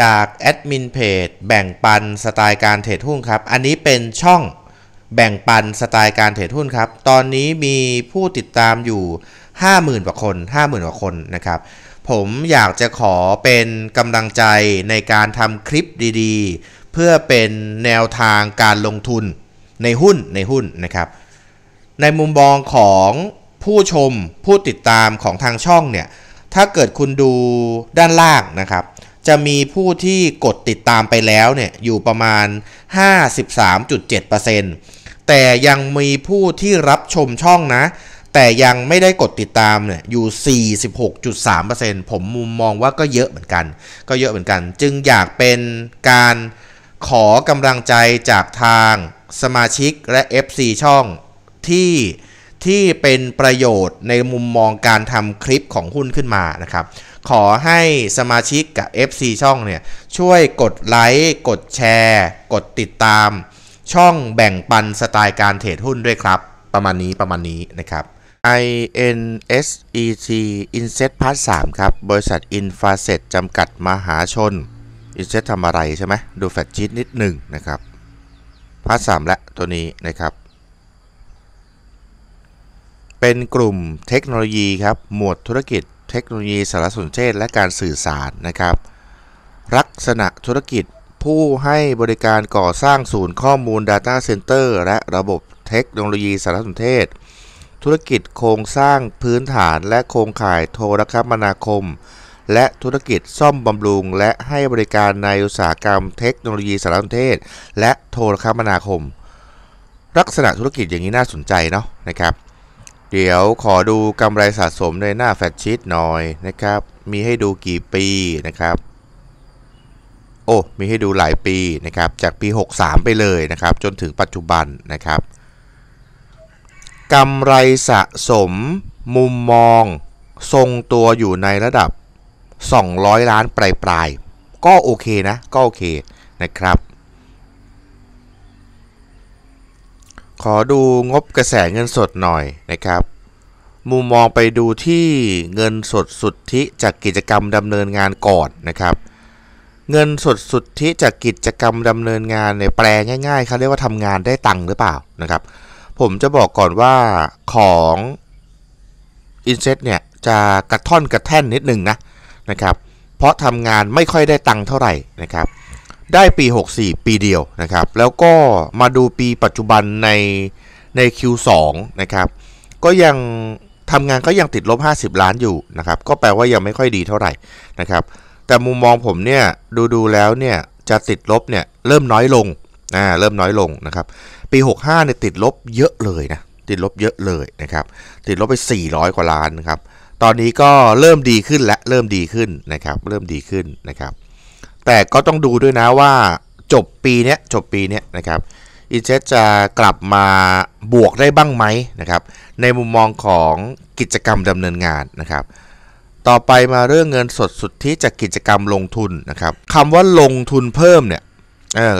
จากแอดมินเพจแบ่งปันสไตล์การเทรดหุ้นครับ อันนี้เป็นช่องแบ่งปันสไตล์การเทรดหุ้นครับ ตอนนี้มีผู้ติดตามอยู่ 50,000กว่าคน 50,000กว่าคนนะครับ ผมอยากจะขอเป็นกำลังใจในการทำคลิปดีๆ เพื่อเป็นแนวทางการลงทุนในหุ้นในหุ้นนะครับ ในมุมมองของผู้ชมผู้ติดตามของทางช่องเนี่ย ถ้าเกิดคุณดูด้านล่างนะครับจะมีผู้ที่กดติดตามไปแล้วเนี่ยอยู่ประมาณ 53.7%แต่ยังมีผู้ที่รับชมช่องนะ แต่ยังไม่ได้กดติดตามเนี่ยอยู่ 46.3%ผมมุมมองว่าก็เยอะเหมือนกัน ก็เยอะเหมือนกัน จึงอยากเป็นการขอกำลังใจจากทางสมาชิกและ FC ช่อง ที่ที่เป็นประโยชน์ในมุมมองการทำคลิปของหุ้นขึ้นมานะครับขอให้สมาชิกกับ FC ช่องเนี่ยช่วยกดไลค์กดแชร์ กดติดตาม ช่องแบ่งปันสไตล์การเทรดหุ้นด้วยครับประมาณนี้ประมาณนี้นะครับ INSET Inset Part 3ครับบริษัท Infaset จำกัด มหาชน Inset ทำอะไรใช่ไหมดูแฟชชีตนิดหนึ่งนะครับพาร์ท3และตัวนี้นะครับ เป็นกลุ่มเทคโนโลยีครับ หมวดธุรกิจเทคโนโลยีสารสนเทศและการสื่อสารนะครับ ลักษณะธุรกิจ ผู้ให้บริการก่อสร้างศูนย์ข้อมูล Data Center และระบบเทคโนโลยีสารสนเทศ ธุรกิจโครงสร้างพื้นฐานและโครงข่ายโทรคมนาคม และธุรกิจซ่อมบำรุง และให้บริการในอุตสาหกรรมเทคโนโลยีสารสนเทศ และโทรคมนาคม ลักษณะธุรกิจอย่างนี้น่าสนใจเนาะนะครับเดี๋ยวขอดูกำไรสะสมในหน้าแฟดชีตหน่อยนะครับ มีให้ดูกี่ปีนะครับ โอ้มีให้ดูหลายปีนะครับ จากปี 63 ไปเลยนะครับ จนถึงปัจจุบันนะครับกำไรสะสมมุมมองทรงตัวอยู่ในระดับ 200 ล้านปลายๆ ก็โอเคนะก็โอเคนะครับขอดูงบกระแสเงินสดหน่อยนะครับ มุมมองไปดูที่เงินสดสุทธิจากกิจกรรมดำเนินงานก่อนนะครับ เงินสดสุทธิจากกิจกรรมดำเนินงานเนี่ยแปลง่ายๆเขาเรียกว่าทำงานได้ตังค์หรือเปล่านะครับ ผมจะบอกก่อนว่าของอินเซ็ตเนี่ยจะกระท่อนกระแท่นนิดหนึ่งนะนะครับ เพราะทำงานไม่ค่อยได้ตังค์เท่าไหร่นะครับได้ปี 64 ปีเดียวนะครับ แล้วก็มาดูปีปัจจุบันในใน Q2 นะครับ ก็ยังทำงานก็ยังติดลบ 50 ล้านอยู่นะครับ ก็แปลว่ายังไม่ค่อยดีเท่าไหร่นะครับ แต่มุมมองผมเนี่ยดูดูแล้วเนี่ยจะติดลบเนี่ยเริ่มน้อยลง อ่าเริ่มน้อยลงนะครับ ปี 65เนี่ยติดลบเยอะเลยนะ ติดลบเยอะเลยนะครับ ติดลบไป 400 กว่าล้านนะครับ ตอนนี้ก็เริ่มดีขึ้นและเริ่มดีขึ้นนะครับ เริ่มดีขึ้นนะครับแต่ก็ต้องดูด้วยนะว่าจบปีเนี้ยจบปีเนี้ยนะครับอีเจจะกลับมาบวกได้บ้างไหมนะครับในมุมมองของกิจกรรมดำเนินงานนะครับต่อไปมาเรื่องเงินสดสุดที่จากกิจกรรมลงทุนนะครับคำว่าลงทุนเพิ่มเนี่ย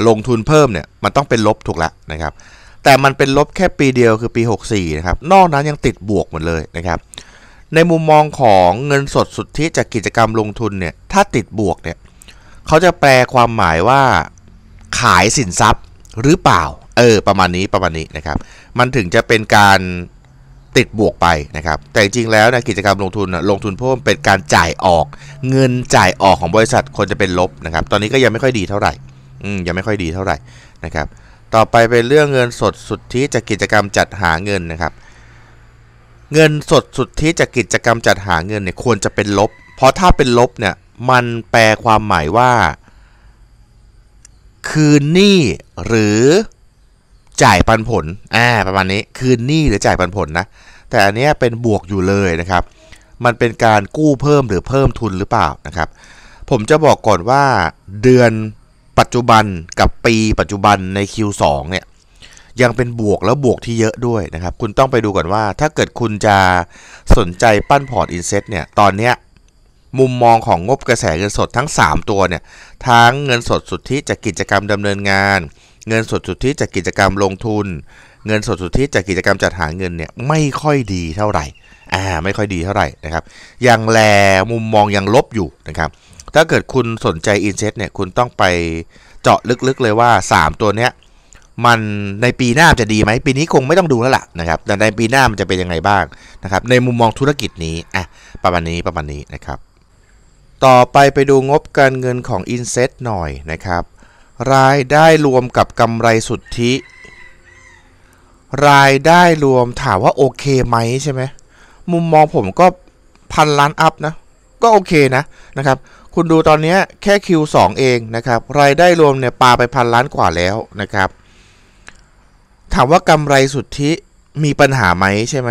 ลงทุนเพิ่มเนี่ยมันต้องเป็นลบถูกละนะครับแต่มันเป็นลบแค่ปีเดียวคือปี 64นะครับนอกนั้นยังติดบวกหมดเลยนะครับในมุมมองของเงินสดสุดที่จากกิจกรรมลงทุนเนี่ยถ้าติดบวกเนี่ยเขาจะแปลความหมายว่าขายสินทรัพย์หรือเปล่า เออ ประมาณนี้ประมาณนี้นะครับ มันถึงจะเป็นการติดบวกไปนะครับ แต่จริงแล้วนะกิจกรรมลงทุนลงทุนเพิ่มเป็นการจ่ายออก เงินจ่ายออกของบริษัทควรจะเป็นลบนะครับ ตอนนี้ก็ยังไม่ค่อยดีเท่าไหร่ อืม ยังไม่ค่อยดีเท่าไหร่นะครับ ต่อไปเป็นเรื่องเงินสดสุดที่จากกิจกรรมจัดหาเงินนะครับ เงินสดสุดที่จากกิจกรรมจัดหาเงินเนี่ยควรจะเป็นลบ เพราะถ้าเป็นลบเนี่ยมันแปลความหมายว่า คืนหนี้หรือจ่ายปันผลอ่าประมาณนี้คืนหนี้หรือจ่ายปันผลนะ แต่อันนี้เป็นบวกอยู่เลยนะครับ มันเป็นการกู้เพิ่มหรือเพิ่มทุนหรือเปล่านะครับผมจะบอกก่อนว่าเดือนปัจจุบันกับปีปัจจุบันใน Q2 เนี่ยยังเป็นบวกแล้วบวกที่เยอะด้วยนะครับ คุณต้องไปดูก่อนว่าถ้าเกิดคุณจะสนใจปั้นพอร์ตอินเซ็ตเนี่ยตอนเนี้ยมุมมองของงบกระแสเงินสดทั้ง 3 ตัวเนี่ย ทั้งเงินสดสุทธิจากกิจกรรมดำเนินงาน เงินสดสุทธิจากกิจกรรมลงทุน เงินสดสุทธิจากกิจกรรมจัดหาเงินเนี่ยไม่ค่อยดีเท่าไหร่ อ่าไม่ค่อยดีเท่าไหร่นะครับ ยังแลมุมมองยังลบอยู่นะครับ ถ้าเกิดคุณสนใจอินเซ็ตเนี่ย คุณต้องไปเจาะลึกๆเลยว่า 3 ตัวเนี้ยมันในปีหน้าจะดีไหม ปีนี้คงไม่ต้องดูแล้วล่ะนะครับแต่ในปีหน้ามันจะเป็นยังไงบ้างนะครับ ในมุมมองธุรกิจนี้ อ่ะประมาณนี้ประมาณนี้นะครับต่อไปไปดูงบการเงินของ i n s e t หน่อยนะครับ รายได้รวมกับกำไรสุทธิ รายได้รวมถามว่าโอเคไหมใช่ไหมมุมมองผมก็พันล้าน อัพนะก็โอเคนะนะครับคุณดูตอนนี้แค่ Q2 เองนะครับรายได้รวมเนี่ยปาไปพันล้านกว่าแล้วนะครับถามว่ากำไรสุทธิมีปัญหาไหมใช่ไหม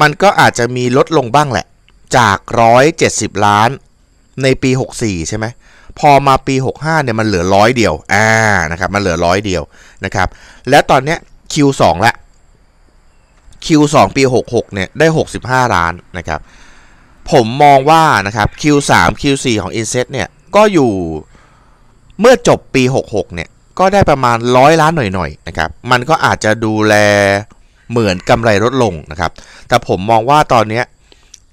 มันก็อาจจะมีลดลงบ้างแหละจาก 170 ล้านในปี 64 ใช่ไหม พอมาปี 65 เนี่ยมันเหลือร้อยเดียว อ่านะครับ มันเหลือร้อยเดียว นะครับ แล้วตอนเนี้ย Q2 ละ Q2 ปี 66 เนี่ยได้ 65 ล้าน นะครับ ผมมองว่า นะครับ Q3 Q4 ของ Inset เนี่ย ก็อยู่ เมื่อจบปี 66 เนี่ย ก็ได้ประมาณร้อยล้านหน่อยๆ นะครับ มันก็อาจจะดูแลเหมือนกำไรลดลงนะครับ แต่ผมมองว่าตอนนี้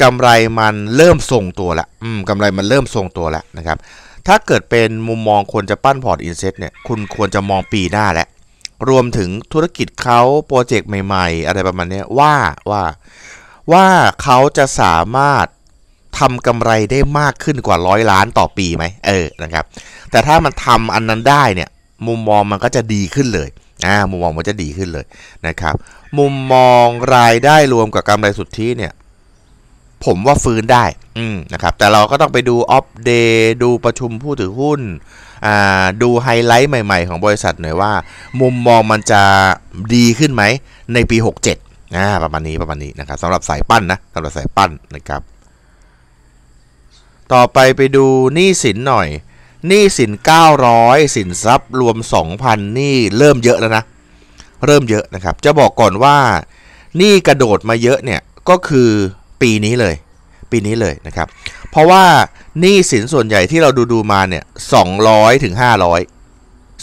กำไรมันเริ่มทรงตัวละอืม กำไรมันเริ่มทรงตัวแล้วนะครับ ถ้าเกิดเป็นมุมมองควรจะปั้นพอร์ตอินเซ็ตเนี่ย คุณควรจะมองปีหน้าแหละ รวมถึงธุรกิจเขาโปรเจกต์ใหม่ ๆ อะไรประมาณนี้ว่าว่าว่าเขาจะสามารถทำกำไรได้มากขึ้นกว่าร้อยล้านต่อปีไหมเออ นะครับ แต่ถ้ามันทำอันนั้นได้เนี่ย มุมมองมันก็จะดีขึ้นเลย อ่า มุมมองมันจะดีขึ้นเลยนะครับ มุมมองรายได้รวมกับกำไรสุทธิเนี่ยผมว่าฟื้นได้นะครับ แต่เราก็ต้องไปดูอัปเดตดูประชุมผู้ถือหุ้น ดูไฮไลท์ใหม่ๆของบริษัท หน่อยว่า มุมมองมันจะดีขึ้นไหมในปี 67นะประมาณนี้ ประมาณนี้นะครับสำหรับสายปั้นนะสำหรับสายปั้นนะครับ ต่อไปไปดูหนี้สินหน่อยหนี้สิน 900 สินทรัพย์ รวม 2,000นี่เริ่มเยอะแล้วนะ เริ่มเยอะนะครับ จะบอกก่อนว่าหนี้กระโดดมาเยอะเนี่ยก็คือปีนี้เลย ปีนี้เลยนะครับ เพราะว่าหนี้สินส่วนใหญ่ที่เราดูดูมาเนี่ยสองร้อยถึงห้าร้อย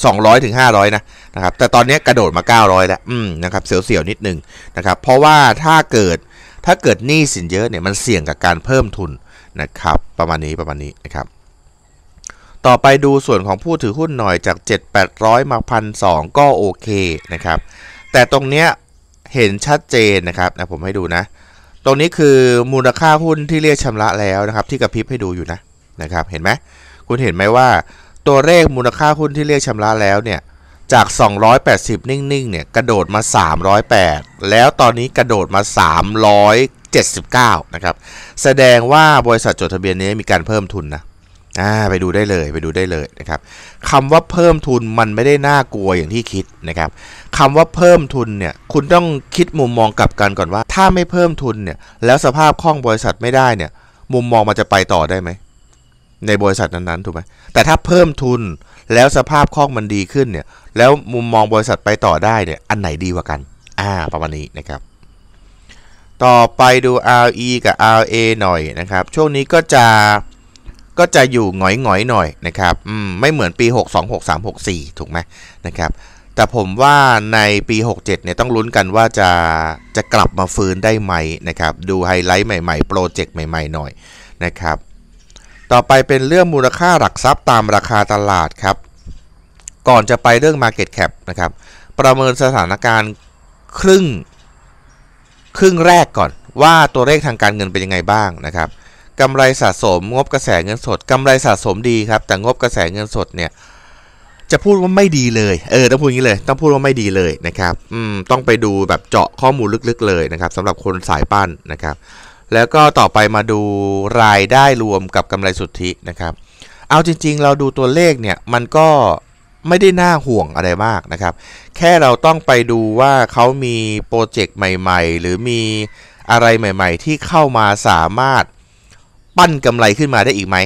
สองร้อยถึงห้าร้อยนะ นะครับ แต่ตอนนี้กระโดดมาเก้าร้อยแล้ว อืมนะครับ เสียวๆ นิดนึงนะครับ เพราะว่าถ้าเกิด ถ้าเกิดหนี้สินเยอะเนี่ย มันเสี่ยงกับการเพิ่มทุนนะครับ ประมาณนี้ ประมาณนี้นะครับ ต่อไปดูส่วนของผู้ถือหุ้นหน่อยจาก 7,800 มาพันสก็โอเคนะครับ แต่ตรงเนี้ยเห็นชัดเจนนะครับนะผมให้ดูนะตรงนี้คือมูลค่าหุ้นที่เรียกชำระแล้วนะครับที่กระพริบให้ดูอยู่นะนะครับเห็นไหมคุณเห็นไหมว่าตัวเลขมูลค่าหุ้นที่เรียกชำระแล้วเนี่ยจาก 280 นิ่งๆเนี่ยกระโดดมา 308 แล้วตอนนี้กระโดดมา 379นะครับแสดงว่าบริษัทจดทะเบียนนี้มีการเพิ่มทุนนะอ่าไปดูได้เลยไปดูได้เลยนะครับคำว่าเพิ่มทุนมันไม่ได้น่ากลัวอย่างที่คิดนะครับคำว่าเพิ่มทุนเนี่ยคุณต้องคิดมุมมองกลับกันก่อนว่า ถ้าไม่เพิ่มทุนเนี่ยแล้วสภาพคล่องบริษัทไม่ได้เนี่ยมุมมองมันจะไปต่อได้ไหมในบริษัทนั้นๆถูกไหมแต่ถ้าเพิ่มทุนแล้วสภาพคล่องมันดีขึ้นเนี่ยแล้วมุมมองบริษัทไปต่อได้เนี่ยอันไหนดีกว่ากันอ่าประมาณนี้นะครับ ต่อไปดู RE กับ RA หน่อยนะครับ ช่วงนี้ก็จะก็จะอยู่หงอยหงอยหน่อยนะครับมไม่เหมือนปี 6 2 6 3 6 4 ถูกไหมนะครับ แต่ผมว่าในปี 67เนี่ยต้องลุ้นกันว่าจะจะกลับมาฟื้นได้ไหมนะครับ ดูไฮไลท์ใหม่ๆ โปรเจกต์ใหม่ๆ หน่อยนะครับ ต่อไปเป็นเรื่องมูลค่าหลักทรัพย์ตามราคาตลาดครับ ก่อนจะไปเรื่อง Market Cap นะครับประเมินสถานการณ์ครึ่ง ครึ่งแรกก่อนว่าตัวเลขทางการเงินเป็นยังไงบ้างนะครับกำไรสะสม งบกระแสเงินสดกำไรสะสมดีครับ แต่งบกระแสเงินสดเนี่ยจะพูดว่าไม่ดีเลยเออต้องพูดอย่างนี้เลย ต้องพูดว่าไม่ดีเลยนะครับอืมต้องไปดูแบบเจาะข้อมูลลึกๆเลยนะครับสำหรับคนสายปั้นนะครับ แล้วก็ต่อไปมาดูรายได้รวมกับกำไรสุทธินะครับ เอาจริง ๆ เราดูตัวเลขเนี่ยมันก็ไม่ได้น่าห่วงอะไรมากนะครับ แค่เราต้องไปดูว่าเขามีโปรเจกต์ใหม่ ๆ หรือมีอะไรใหม่ ๆ ที่เข้ามาสามารถปั้นกำไรขึ้นมาได้อีกไหม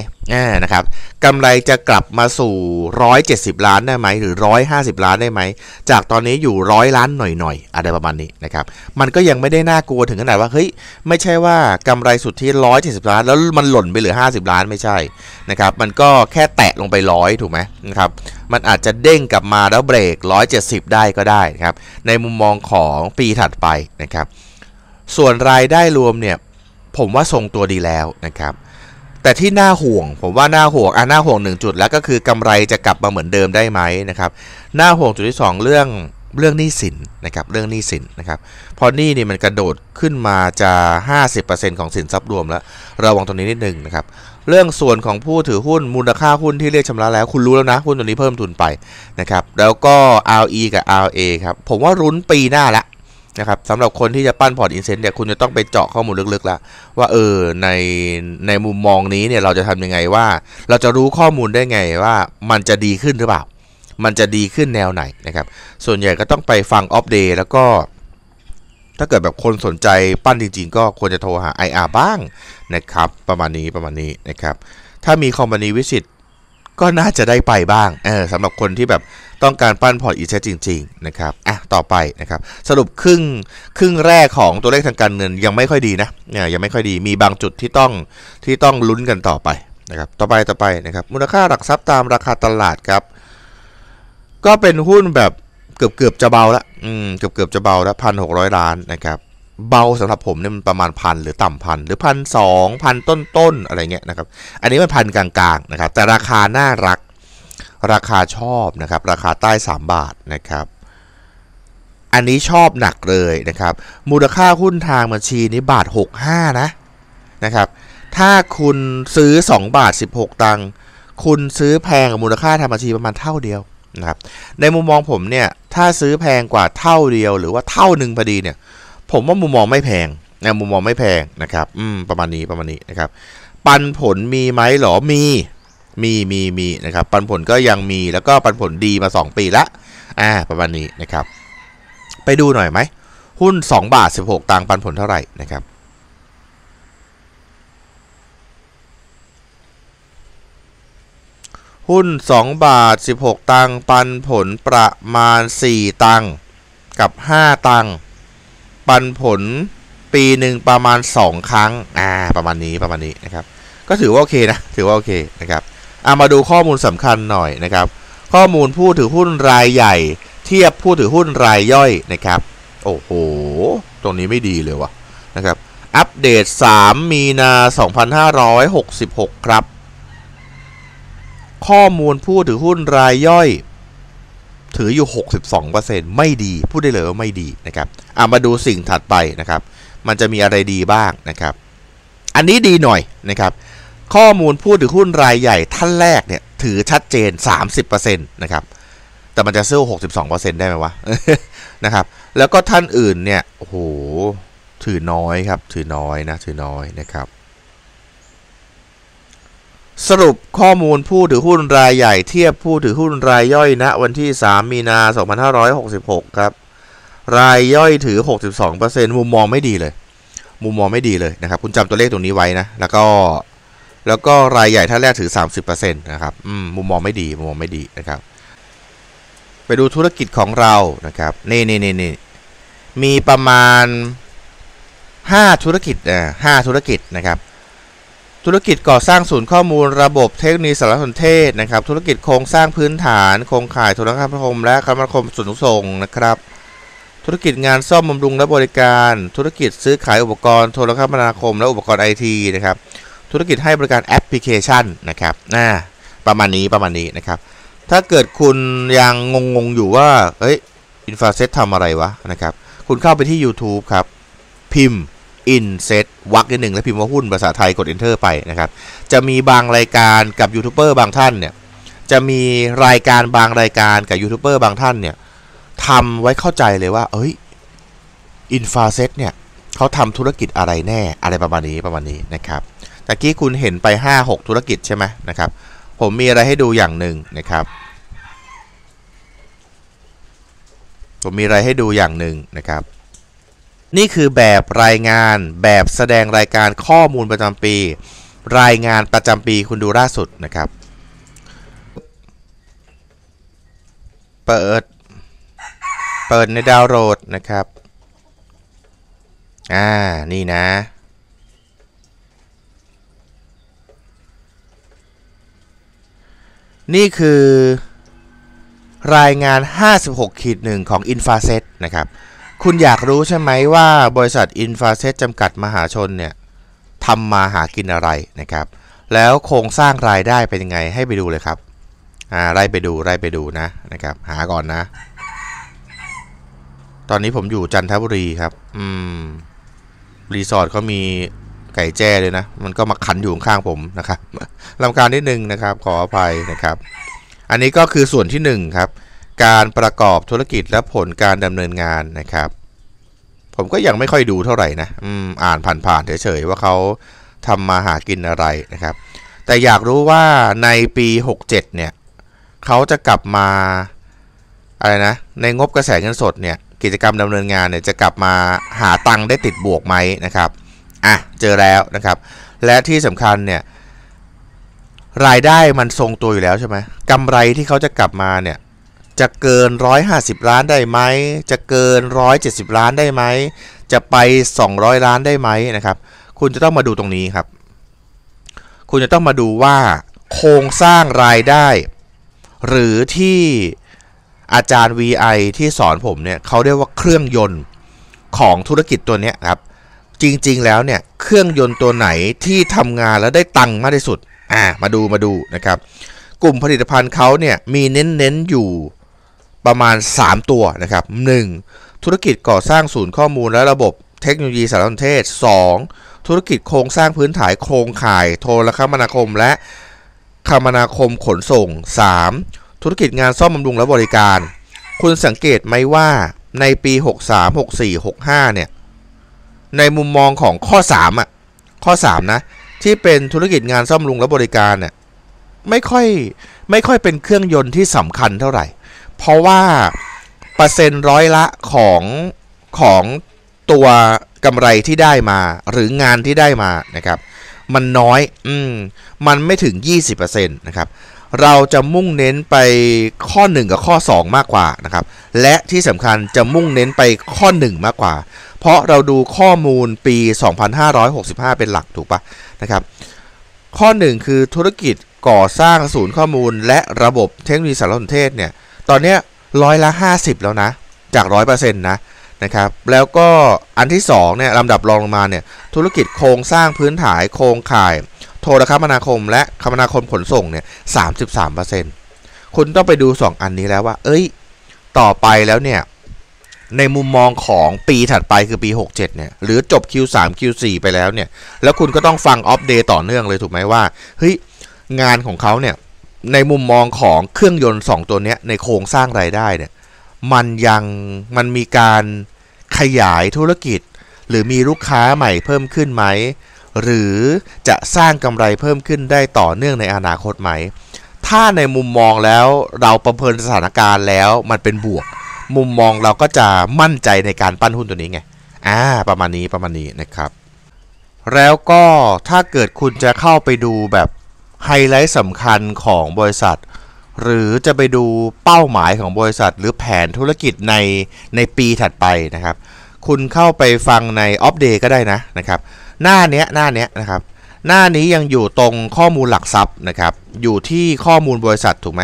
นะครับกำไรจะกลับมาสู่ 170 ล้านได้ไหมหรือ 150 ล้านได้ไหม จากตอนนี้อยู่ 100 ล้านหน่อยๆ อะไรประมาณนี้นะครับ มันก็ยังไม่ได้น่ากลัวถึงขนาดว่า เฮ้ย ไม่ใช่ว่ากำไรสุดที่ 170 ล้าน แล้วมันหล่นไปเหลือ 50 ล้านไม่ใช่ นะครับ มันก็แค่แตะลงไปร้อยถูกไหมนะครับ มันอาจจะเด้งกลับมาแล้วเบรก 170 ได้ก็ได้นะครับ ในมุมมองของปีถัดไปนะครับ ส่วนรายได้รวมเนี่ยผมว่าทรงตัวดีแล้วนะครับ แต่ที่น่าห่วงผมว่าน่าห่วงอ่าน่าห่วงหนึ่งจุดแล้วก็คือกำไรจะกลับมาเหมือนเดิมได้ไหมนะครับน่าห่วงจุดที่ 2 เรื่องเรื่องหนี้สินนะครับเรื่องหนี้สิน นะครับพอหนี้นี่มันกระโดดขึ้นมาจะ50%ของสินทรัพย์รวมแล้วระวังตรงนี้นิดนึงนะครับเรื่องส่วนของผู้ถือหุ้นมูลค่าหุ้นที่เรียกชำระแล้วคุณรู้แล้วนะ หุ้นตัวนี้เพิ่มทุนไปนะครับแล้วก็ RE กับ RA ครับผมว่ารุ้นปีหน้าละนะครับสำหรับคนที่จะปั้นพอร์ตอินเซนต์เนี่ยคุณจะต้องไปเจาะข้อมูลลึกๆละว่าเออในในมุมมองนี้เนี่ยเราจะทำยังไงว่า เราจะรู้ข้อมูลได้ไงว่ามันจะดีขึ้นหรือเปล่า มันจะดีขึ้นแนวไหนนะครับส่วนใหญ่ก็ต้องไปฟังออฟเดย์แล้วก็ถ้าเกิดแบบคนสนใจปั้นจริงๆ ก็ควรจะโทรหา IR บ้างนะครับ ประมาณนี้ประมาณนี้นะครับ ถ้ามีคอมมานีวิสิตก็น่าจะได้ไปบ้างเออสำหรับคนที่แบบต้องการปั้นพอร์ตอีเชจริงๆนะครับอ่ะต่อไปนะครับสรุปครึ่ง ครึ่งแรกของตัวเลขทางการเงิน ยังไม่ค่อยดีนะเนี่ยยังไม่ค่อยดีมีบางจุดที่ต้องที่ต้องลุ้นกันต่อไปนะครับต่อไปต่อไปนะครับมูลค่าหลักทรัพย์ตามราคาตลาดครับก็เป็นหุ้นแบบเกือบเกือบจะเบาละอืมเกือบเกือบจะเบาละพันหกร้อยล้านนะครับเบาสำหรับผมเนี่ยมันประมาณพันหรือต่ำพันหรือพันสองพันต้นต้นอะไรเงี้ยนะครับอันนี้มันพันกลางๆนะครับแต่ราคาน่ารักราคาชอบนะครับ ราคาใต้ 3 บาทนะครับ อันนี้ชอบหนักเลยนะครับมูลค่าหุ้นทางบัญชีนี้บาท65นะนะครับถ้าคุณซื้อ 2 บาท 16ตังค์คุณซื้อแพงกับมูลค่าทางบัญชีประมาณเท่าเดียวนะครับในมุมมองผมเนี่ย ถ้าซื้อแพงกว่าเท่าเดียว หรือว่าเท่าหนึ่งพอดีเนี่ย ผมว่ามุมมองไม่แพงนะมุมมองไม่แพงนะครับอืม ประมาณนี้ประมาณนี้นะครับปันผลมีไหมหรอมีมี มี มีนะครับ ปันผลก็ยังมี แล้วก็ปันผลดีมา 2 ปีละ อ่า ประมาณนี้นะครับ ไปดูหน่อยไหม หุ้น 2 บาท 16 ตัง ปันผลเท่าไหร่นะครับ หุ้น 2 บาท 16 ตัง ปันผลประมาณ 4 ตัง กับ 5 ตัง ปันผลปีหนึ่งประมาณ 2 ครั้ง อ่า ประมาณนี้ ประมาณนี้นะครับ ก็ถือว่าโอเคนะ ถือว่าโอเคนะครับเอามาดูข้อมูลสำคัญหน่อยนะครับ ข้อมูลผู้ถือหุ้นรายใหญ่ เทียบผู้ถือหุ้นรายย่อยนะครับ โอ้โห ตรงนี้ไม่ดีเลยวะนะครับอัปเดต 3 มีนา2566 ครับ ข้อมูลผู้ถือหุ้นรายย่อย ถืออยู่ 62%ไม่ดีพูดได้เลยว่าไม่ดีนะครับเอามาดูสิ่งถัดไปนะครับ มันจะมีอะไรดีบ้างนะครับ อันนี้ดีหน่อยนะครับข้อมูลผู้ถือหุ้นรายใหญ่ท่านแรกเนี่ย ถือชัดเจน 30%นะครับแต่มันจะซื้อ62%ได้ไหมวะนะครับ แล้วก็ท่านอื่นเนี่ยโอ้โหถือน้อยครับ ถือน้อยนะถือน้อยนะครับ สรุปข้อมูลผู้ถือหุ้นรายใหญ่เทียบผู้ถือหุ้นรายย่อยณนะ วันที่ 3 มีนา2566 ครับ รายย่อยถือ 62%มุมมองไม่ดีเลย มุมมองไม่ดีเลยนะครับ คุณจำตัวเลขตรงนี้ไว้นะ แล้วก็แล้วก็รายใหญ่ท่านแรกถือ 30%นะครับมุมมองไม่ดี มุมมองไม่ดีนะครับ ไปดูธุรกิจของเรานะครับนี่นี่นี่นี่มีประมาณ 5 ธุรกิจอ่าห้าธุรกิจนะครับ ธุรกิจก่อสร้างศูนย์ข้อมูลระบบเทคโนโลยีสารสนเทศนะครับ ธุรกิจโครงสร้างพื้นฐานโครงข่ายโทรคมนาคม และคมนาคมส่วนส่งนะครับ ธุรกิจงานซ่อมบำรุงและบริการธุรกิจซื้อขายอุปกรณ์โทรคมนาคมและอุปกรณ์ไอทีนะครับธุรกิจให้บริการแอปพลิเคชันนะครับนะประมาณนี้ประมาณนี้นะครับ ถ้าเกิดคุณยังงงงอยู่ว่า เอ้ย อินฟาเซตทำอะไรวะนะครับ คุณเข้าไปที่ YouTube ครับ พิมพ์ Inset วักนิดหนึ่งแล้วพิมพ์ว่าหุ้นภาษาไทยกด Enter ไปนะครับ จะมีบางรายการกับยูทูบเบอร์บางท่านเนี่ย จะมีรายการบางรายการกับยูทูบเบอร์บางท่านเนี่ยทำไว้เข้าใจเลยว่า เอ้ย อินฟาเซตเนี่ยเขาทำธุรกิจอะไรแน่ อะไรประมาณนี้ประมาณนี้นะครับะกี้คุณเห็นไป 5-6 ธุรกิจใช่ไหมนะครับ ผมมีอะไรให้ดูอย่างหนึ่งนะครับ ผมมีอะไรให้ดูอย่างหนึ่งนะครับ นี่คือแบบรายงานแบบแสดงรายการข้อมูลประจำปี รายงานประจำปีคุณดูล่าสุดนะครับ เปิดเปิดในดาวโหลดนะครับอ่านี่นะนี่คือรายงาน 56 ขีดหนึ่งของ i n f a s e t นะครับ คุณอยากรู้ใช่ไหมว่า บริษัท i n f a s e t จำกัดมหาชนเนี่ยทำมาหากินอะไรนะครับ แล้วโครงสร้างรายได้เป็นยังไง ให้ไปดูเลยครับ อ่า ไล่ไปดูไล่ไปดูนะนะครับ หาก่อนนะ ตอนนี้ผมอยู่จันทบุรีครับ อืม รีสอร์ทเขามีไก่แจ้เลยนะ มันก็มาขันอยู่ข้างผมนะครับลำการนิดนึงนะครับ ขออภัยนะครับ อันนี้ก็คือส่วนที่1ครับ การประกอบธุรกิจและผลการดำเนินงานนะครับ ผมก็ยังไม่ค่อยดูเท่าไหร่นะอ่านผ่านๆเฉยๆว่าเขาทำมาหากินอะไรนะครับ แต่อยากรู้ว่าในปี 67 เนี่ยเขาจะกลับมาอะไรนะ ในงบกระแสเงินสดเนี่ยกิจกรรมดำเนินงานเนี่ยจะกลับมาหาตังค์ได้ติดบวกไหมนะครับอ่ะเจอแล้วนะครับและที่สำคัญเนี่ยรายได้มันทรงตัวอยู่แล้วใช่ไหมกำไรที่เขาจะกลับมาเนี่ยจะเกิน 150 ล้านได้ไหมจะเกิน 170 ล้านได้ไหม จะไป 200 ล้านได้ไหมนะครับคุณจะต้องมาดูตรงนี้ครับ คุณจะต้องมาดูว่า โครงสร้างรายได้ หรือที่อาจารย์ VI ที่สอนผมเนี่ยเขาเรียกว่าเครื่องยนต์ของธุรกิจตัวนี้ครับจริง ๆ แล้วเนี่ยเครื่องยนต์ตัวไหนที่ทำงานแล้วได้ตังค์มากที่สุดอ่ามาดูมาดูนะครับกลุ่มผลิตภัณฑ์เขาเนี่ยมีเน้นๆอยู่ประมาณ 3 ตัวนะครับ 1. ธุรกิจก่อสร้างศูนย์ข้อมูลและระบบเทคโนโลยีสารสนเทศ 2. ธุรกิจโครงสร้างพื้นฐานโครงข่าย โทรคมนาคมและคมนาคมขนส่ง 3. ธุรกิจงานซ่อมบำรุงและบริการคุณสังเกตไหมว่าในปี63 64 65เนี่ยในมุมมองของข้อ3อ่ะข้อ3นะที่เป็นธุรกิจงานซ่อมรุงและบริการเนี่ยไม่ค่อยไม่ค่อยเป็นเครื่องยนต์ที่สำคัญเท่าไหร่ เพราะว่า เปอร์เซ็นต์ร้อยละของของตัวกำไรที่ได้มา หรืองานที่ได้มานะครับ มันน้อย อืมมันไม่ถึง 20%นะครับเราจะมุ่งเน้นไปข้อ 1 กับข้อ 2 มากกว่านะครับ และที่สำคัญจะมุ่งเน้นไปข้อ 1 มากกว่าเพราะเราดูข้อมูลปี 2565 เป็นหลักถูกปะนะครับข้อ1คือธุรกิจก่อสร้างศูนย์ข้อมูลและระบบเทคโนโลยีสารสนเทศเนี่ยตอนนี้ร้อยละ 50 แล้วนะ จาก 100%นะนะครับแล้วก็อันที่2เนี่ยลำดับรองลงมาเนี่ยธุรกิจโครงสร้างพื้นฐานโครงข่าย โทรคมนาคมและคมนาคมขนส่งเนี่ยสามสิบสามเปอร์เซ็นต์คุณต้องไปดู 2 อันนี้แล้วว่า เอ้ย ต่อไปแล้วเนี่ยในมุมมองของปีถัดไปคือปี67เนี่ยหรือจบ Q3 Q4 ไปแล้วเนี่ยแล้วคุณก็ต้องฟังอัปเดตต่อเนื่องเลยถูกไหมว่าเฮ้ยงานของเขาเนี่ยในมุมมองของเครื่องยนต์ 2 ตัวเนี้ยในโครงสร้างรายได้เนี่ยมันยังมันมีการขยายธุรกิจ หรือมีลูกค้าใหม่เพิ่มขึ้นไหมหรือจะสร้างกำไรเพิ่มขึ้นได้ต่อเนื่องในอนาคตไหมถ้าในมุมมองแล้วเราประเมินสถานการณ์แล้วมันเป็นบวกมุมมองเราก็จะมั่นใจในการปั้นหุ้นตัวนี้ไง อ่า ประมาณนี้ ประมาณนี้นะครับ แล้วก็ถ้าเกิดคุณจะเข้าไปดูแบบ ไฮไลท์สำคัญของบริษัท หรือจะไปดูเป้าหมายของบริษัทหรือแผนธุรกิจในในปีถัดไปนะครับ คุณเข้าไปฟังในออฟเดย์ก็ได้นะนะครับ หน้าเนี้ยหน้าเนี้ยนะครับ หน้านี้ยังอยู่ตรงข้อมูลหลักทรัพย์นะครับ อยู่ที่ข้อมูลบริษัทถูกไหม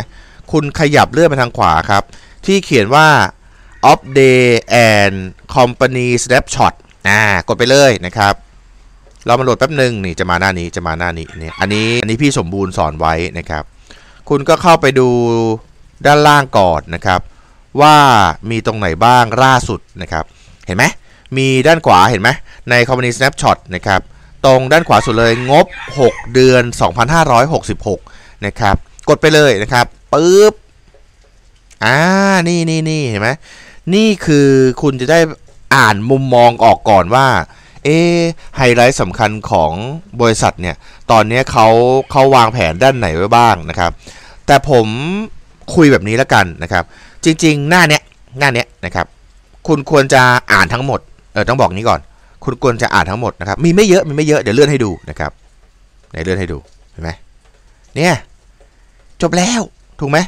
คุณขยับเลื่อนไปทางขวาครับ ที่เขียนว่า of Day and Company Snapshot อ่ากดไปเลยนะครับเรามาโหลดแป๊บหนึ่งนี่จะมาหน้านี้จะมาหน้านี้เนี่ยอันนี้ อันนี้พี่สมบูรณ์สอนไว้นะครับ คุณก็เข้าไปดูด้านล่างก่อนนะครับ ว่ามีตรงไหนบ้างล่าสุดนะครับ เห็นไหมมีด้านขวาเห็นไหมใน Company Snapshot นะครับตรงด้านขวาสุดเลยงบ 6 เดือน 2566นะครับกดไปเลยนะครับปึ๊บอ่านี่นี่นี่เห็นไหมนี่คือคุณจะได้อ่านมุมมองออกก่อนว่า เอไฮไลท์สำคัญของบริษัทเนี่ยตอนนี้เขาเขาวางแผนด้านไหนไว้บ้างนะครับ แต่ผมคุยแบบนี้แล้วกันนะครับ จริงๆหน้าเนี้ยหน้าเนี้ยนะครับ คุณควรจะอ่านทั้งหมดเออต้องบอกนี้ก่อน คุณควรจะอ่านทั้งหมดนะครับ มีไม่เยอะมีไม่เยอะเดี๋ยวเลื่อนให้ดูนะครับไหนเลื่อนให้ดูเห็นไหมเนี่ยจบแล้วถูกไหม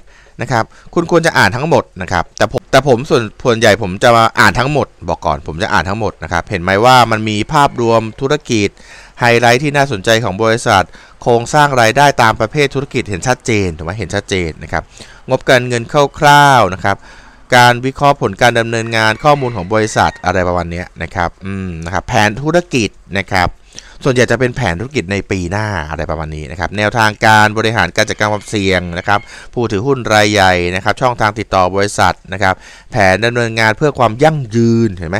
นะครับคุณควรจะอ่านทั้งหมดนะครับแต่ผมแต่ผมส่วนส่วนใหญ่ผมจะมาอ่านทั้งหมด บอกก่อนผมจะอ่านทั้งหมดนะครับ เห็นไหมว่ามันมีภาพรวมธุรกิจไฮไลท์ที่น่าสนใจของบริษัท โครงสร้างรายได้ตามประเภทธุรกิจเห็นชัดเจน ถูกไหมเห็นชัดเจนนะครับ งบการเงินคร่าวๆนะครับการวิเคราะห์ผลการดำเนินงานข้อมูลของบริษัทอะไรประมาณนี้นะครับอืมนะครับ แผนธุรกิจนะครับ ส่วนใหญ่จะเป็นแผนธุรกิจในปีหน้าอะไรประมาณนี้นะครับ แนวทางการบริหารการจัดการความเสี่ยงนะครับ ผู้ถือหุ้นรายใหญ่นะครับ ช่องทางติดต่อบริษัทนะครับ แผนดำเนินงานเพื่อความยั่งยืนเห็นไหม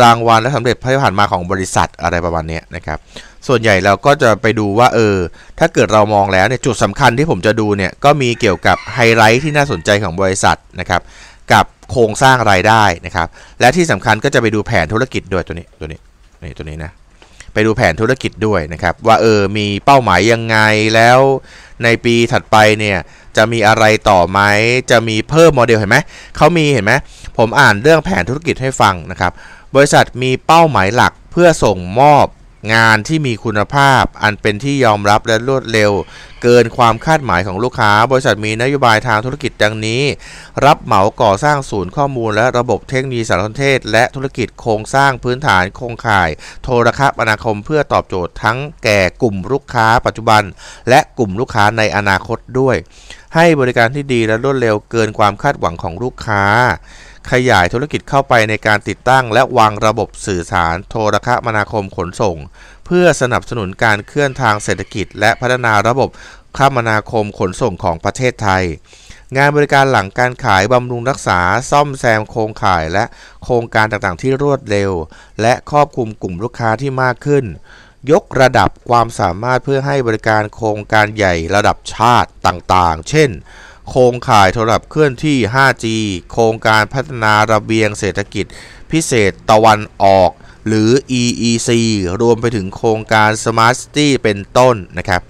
รางวัลและสำเร็จทีผ่านมาของบริษัทอะไรประมาณนี้นะครับ ส่วนใหญ่เราก็จะไปดูว่าเออ ถ้าเกิดเรามองแล้วเนี่ย จุดสำคัญที่ผมจะดูเนี่ย ก็มีเกี่ยวกับไฮไลท์ที่น่าสนใจของบริษัทนะครับกับโครงสร้างรายได้นะครับและที่สำคัญก็จะไปดูแผนธุรกิจด้วยตัวนี้ตัวนี้นี่ตัวนี้นะไปดูแผนธุรกิจด้วยนะครับว่าเออมีเป้าหมายยังไงแล้วในปีถัดไปเนี่ยจะมีอะไรต่อไหมจะมีเพิ่มโมเดลเห็นไหมเขามีเห็นไหม ผมอ่านเรื่องแผนธุรกิจให้ฟังนะครับ บริษัทมีเป้าหมายหลักเพื่อส่งมอบงานที่มีคุณภาพอันเป็นที่ยอมรับและรวดเร็วเกินความคาดหมายของลูกค้า บริษัทมีนโยบายทางธุรกิจดังนี้ รับเหมาก่อสร้างศูนย์ข้อมูลและระบบเทคโนโลยีสารสนเทศและธุรกิจโครงสร้างพื้นฐานโครงข่ายโทรคมนาคมเพื่อตอบโจทย์ทั้งแก่กลุ่มลูกค้าปัจจุบันและกลุ่มลูกค้าในอนาคตด้วย ให้บริการที่ดีและรวดเร็วเกินความคาดหวังของลูกค้าขยายธุรกิจเข้าไปในการติดตั้งและวางระบบสื่อสารโทรคมนาคมขนส่ง เพื่อสนับสนุนการเคลื่อนทางเศรษฐกิจและพัฒนาระบบคมนาคมขนส่งของประเทศไทย งานบริการหลังการขายบำรุงรักษาซ่อมแซมโครงข่ายและโครงการต่างๆที่รวดเร็ว และครอบคลุมกลุ่มลูกค้าที่มากขึ้น ยกระดับความสามารถเพื่อให้บริการโครงการใหญ่ระดับชาติต่างๆ เช่นโครงข่ายโทรศัพท์เคลื่อนที่ 5G โครงการพัฒนาระเบียงเศรษฐกิจ พิเศษตะวันออก หรือ EEC รวมไปถึงโครงการ Smart City เป็นต้นนะครับ